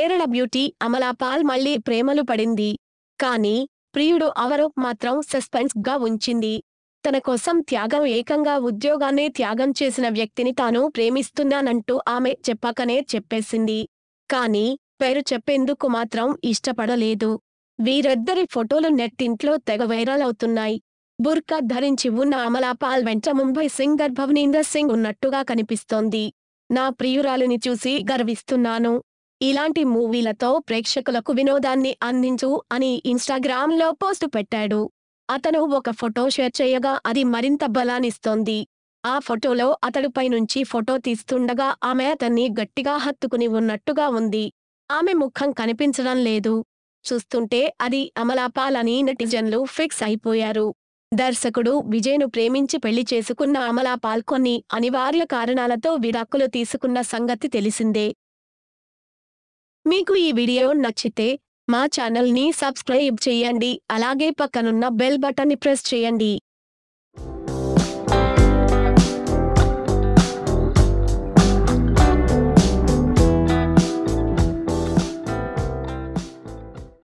Kerala beauty Amala Paul మళ్లీ ప్రేమలు పడింది కాని ప్రియుడు అవరు మాత్రం సస్పెన్స్ గా ఉంచింది తన కోసం త్యాగం ఏకంగా ఉద్యోగాన్ని త్యాగం చేసిన వ్యక్తిని తాను ప్రేమిస్తున్నానంటూ ఆమె చెప్పకనే చెప్పేసింది కాని పేరు చెప్పేందుకు మాత్రం ఇష్టపడలేదు వీరిద్దరి ఫోటోలు నెట్టింట్లో తెగ వైరల్ అవుతున్నాయి బుర్కా ధరించి ఉన్న అమలాపాల్ వెంట ముంబై సింగర్ భవనీందర్ సింగ్ ఉన్నట్టుగా కనిపిస్తోంది నా ప్రియురాలిని చూసి గర్విస్తున్నాను ఇలాంటి మూవీలతో ప్రేక్షకులకు వినోదాన్ని అందించు అని ఇన్స్టాగ్రామ్లో పోస్టు పెట్టాడు అతను ఒక ఫోటో షేర్ చేయగా అది మరింత బలానిస్తోంది ఆ ఫోటోలో అతడిపై నుంచి ఫోటో తీస్తుండగా ఆమె అతన్ని గట్టిగా హత్తుకుని ఉన్నట్టుగా ఉంది ఆమె ముఖం కనిపించడం లేదు చూస్తుంటే అది అమలాపాలని నటిజన్లు ఫిక్స్ అయిపోయారు దర్శకుడు విజయ్ను ప్రేమించి పెళ్లి చేసుకున్న అమలాపాల్ కొన్ని అనివార్య కారణాలతో విడాకులు తీసుకున్న సంగతి తెలిసిందే మీకు ఈ వీడియో నచ్చితే మా ఛానల్ని సబ్స్క్రైబ్ చేయండి అలాగే పక్కనున్న బెల్ బటన్ని ప్రెస్ చేయండి